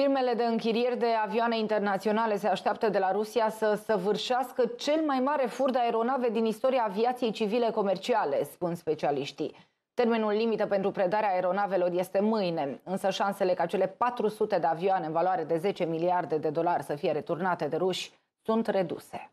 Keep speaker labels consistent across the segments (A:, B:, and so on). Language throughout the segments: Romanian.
A: Firmele de închirieri de avioane internaționale se așteaptă de la Rusia să săvârșească cel mai mare fur de aeronave din istoria aviației civile comerciale, spun specialiștii. Termenul limită pentru predarea aeronavelor este mâine, însă șansele ca cele 400 de avioane în valoare de 10 miliarde de dolari să fie returnate de ruși sunt reduse.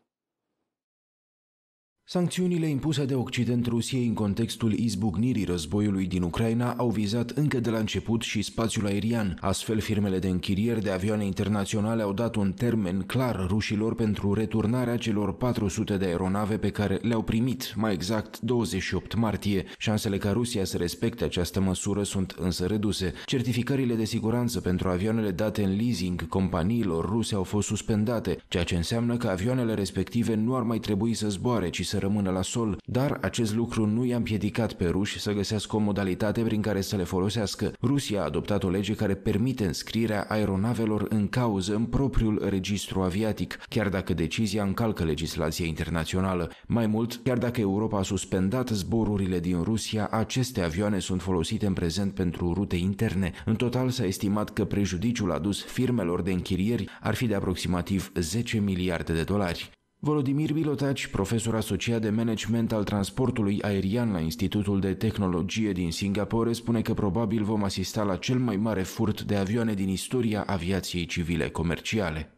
B: Sancțiunile impuse de Occident Rusiei în contextul izbucnirii războiului din Ucraina au vizat încă de la început și spațiul aerian. Astfel, firmele de închirieri de avioane internaționale au dat un termen clar rușilor pentru returnarea celor 400 de aeronave pe care le-au primit, mai exact 28 martie. Șansele ca Rusia să respecte această măsură sunt însă reduse. Certificările de siguranță pentru avioanele date în leasing companiilor ruse au fost suspendate, ceea ce înseamnă că avioanele respective nu ar mai trebui să zboare, ci să să rămână la sol, dar acest lucru nu i-a împiedicat pe ruși să găsească o modalitate prin care să le folosească. Rusia a adoptat o lege care permite înscrierea aeronavelor în cauză în propriul registru aviatic, chiar dacă decizia încalcă legislația internațională. Mai mult, chiar dacă Europa a suspendat zborurile din Rusia, aceste avioane sunt folosite în prezent pentru rute interne. În total s-a estimat că prejudiciul adus firmelor de închirieri ar fi de aproximativ 10 miliarde de dolari. Volodimir Bilotaci, profesor asociat de management al transportului aerian la Institutul de Tehnologie din Singapore, spune că probabil vom asista la cel mai mare furt de avioane din istoria aviației civile comerciale.